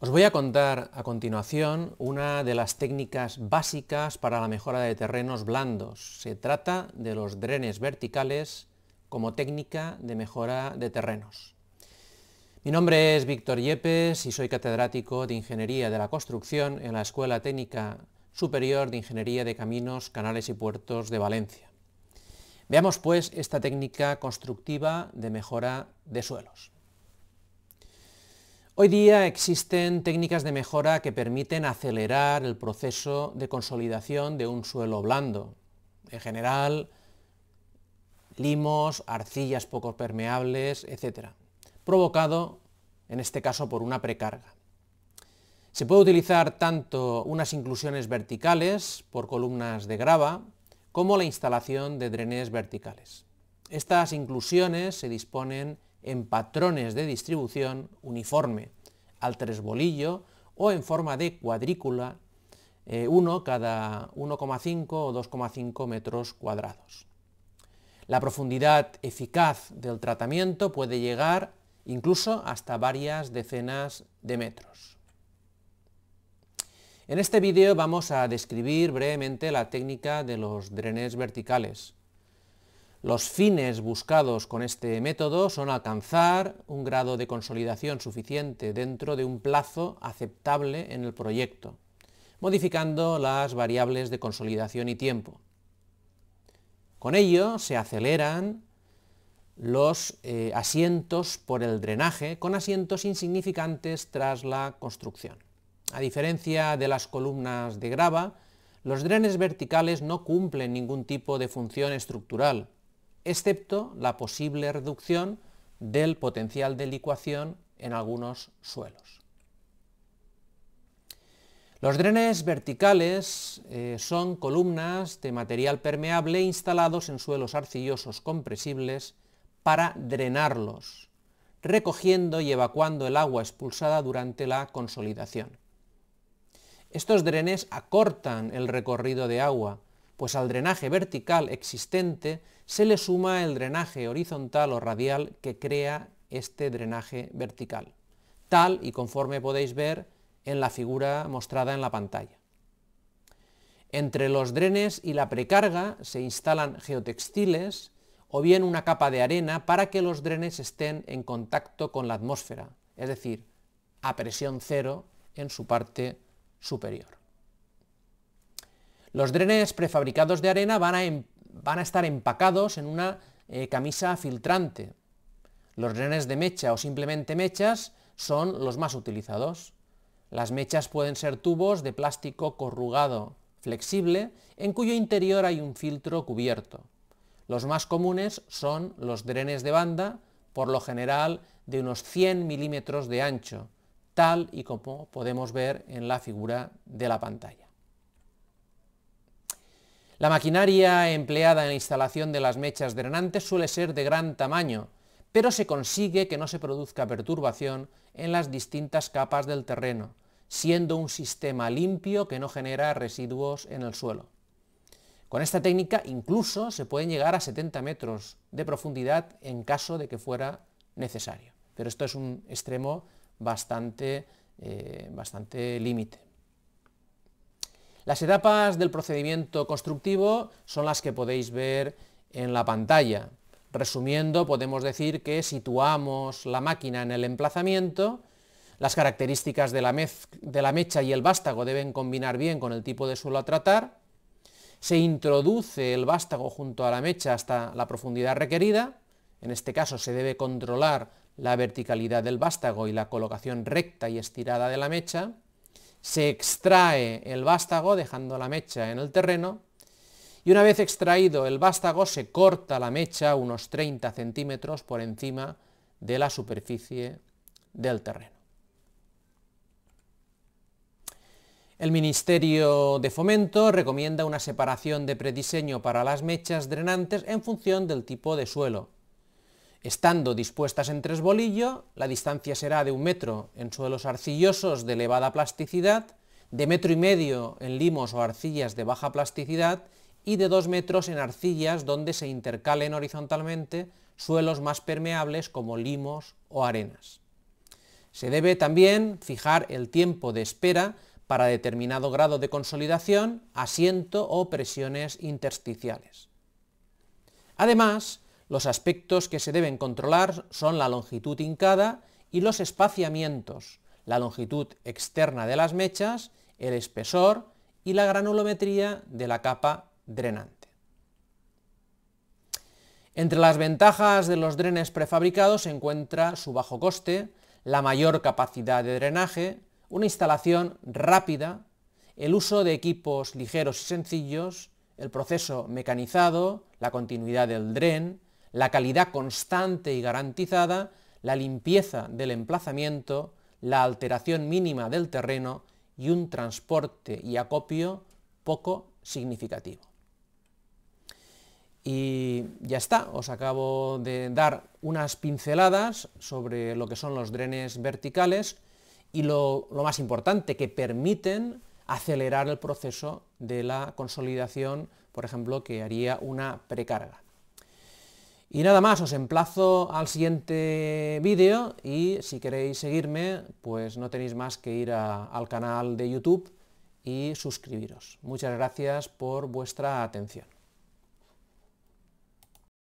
Os voy a contar a continuación una de las técnicas básicas para la mejora de terrenos blandos. Se trata de los drenes verticales como técnica de mejora de terrenos. Mi nombre es Víctor Yepes y soy catedrático de Ingeniería de la Construcción en la Escuela Técnica Superior de Ingeniería de Caminos, Canales y Puertos de Valencia. Veamos pues esta técnica constructiva de mejora de suelos. Hoy día existen técnicas de mejora que permiten acelerar el proceso de consolidación de un suelo blando. En general, limos, arcillas poco permeables, etc. Provocado, en este caso, por una precarga. Se puede utilizar tanto unas inclusiones verticales por columnas de grava como la instalación de drenes verticales. Estas inclusiones se disponen en patrones de distribución uniforme, al tres bolillo o en forma de cuadrícula, eh, uno cada 1,5 o 2,5 metros cuadrados. La profundidad eficaz del tratamiento puede llegar incluso hasta varias decenas de metros. En este vídeo vamos a describir brevemente la técnica de los drenes verticales, los fines buscados con este método son alcanzar un grado de consolidación suficiente dentro de un plazo aceptable en el proyecto, modificando las variables de consolidación y tiempo. Con ello se aceleran los eh, asientos por el drenaje con asientos insignificantes tras la construcción. A diferencia de las columnas de grava, los drenes verticales no cumplen ningún tipo de función estructural, excepto la posible reducción del potencial de licuación en algunos suelos. Los drenes verticales eh, son columnas de material permeable instalados en suelos arcillosos compresibles para drenarlos, recogiendo y evacuando el agua expulsada durante la consolidación. Estos drenes acortan el recorrido de agua, pues al drenaje vertical existente se le suma el drenaje horizontal o radial que crea este drenaje vertical, tal y conforme podéis ver en la figura mostrada en la pantalla. Entre los drenes y la precarga se instalan geotextiles o bien una capa de arena para que los drenes estén en contacto con la atmósfera, es decir, a presión cero en su parte superior. Los drenes prefabricados de arena van a, em, estar empacados en una eh, camisa filtrante. Los drenes de mecha o simplemente mechas son los más utilizados. Las mechas pueden ser tubos de plástico corrugado flexible en cuyo interior hay un filtro cubierto. Los más comunes son los drenes de banda, por lo general de unos 100 milímetros de ancho, tal y como podemos ver en la figura de la pantalla. La maquinaria empleada en la instalación de las mechas drenantes suele ser de gran tamaño, pero se consigue que no se produzca perturbación en las distintas capas del terreno, siendo un sistema limpio que no genera residuos en el suelo. Con esta técnica incluso se pueden llegar a 70 metros de profundidad en caso de que fuera necesario. Pero esto es un extremo bastante, eh, bastante límite. Las etapas del procedimiento constructivo son las que podéis ver en la pantalla. Resumiendo, podemos decir que situamos la máquina en el emplazamiento, las características de la, mecha y el vástago deben combinar bien con el tipo de suelo a tratar, se introduce el vástago junto a la mecha hasta la profundidad requerida, en este caso se debe controlar la verticalidad del vástago y la colocación recta y estirada de la mecha, se extrae el vástago dejando la mecha en el terreno y una vez extraído el vástago se corta la mecha unos 30 centímetros por encima de la superficie del terreno. El Ministerio de Fomento recomienda una separación de prediseño para las mechas drenantes en función del tipo de suelo, Estando dispuestas en tres bolillos, la distancia será de un metro en suelos arcillosos de elevada plasticidad, de metro y medio en limos o arcillas de baja plasticidad y de dos metros en arcillas donde se intercalen horizontalmente suelos más permeables como limos o arenas. Se debe también fijar el tiempo de espera para determinado grado de consolidación, asiento o presiones intersticiales. Además, los aspectos que se deben controlar son la longitud hincada y los espaciamientos, la longitud externa de las mechas, el espesor y la granulometría de la capa drenante. Entre las ventajas de los drenes prefabricados se encuentra su bajo coste, la mayor capacidad de drenaje, una instalación rápida, el uso de equipos ligeros y sencillos, el proceso mecanizado, la continuidad del dren, la calidad constante y garantizada, la limpieza del emplazamiento, la alteración mínima del terreno y un transporte y acopio poco significativo. Y ya está, os acabo de dar unas pinceladas sobre lo que son los drenes verticales y lo, más importante, que permiten acelerar el proceso de la consolidación, por ejemplo, que haría una precarga. Y nada más, os emplazo al siguiente vídeo y si queréis seguirme, pues no tenéis más que ir al canal de YouTube y suscribiros. Muchas gracias por vuestra atención.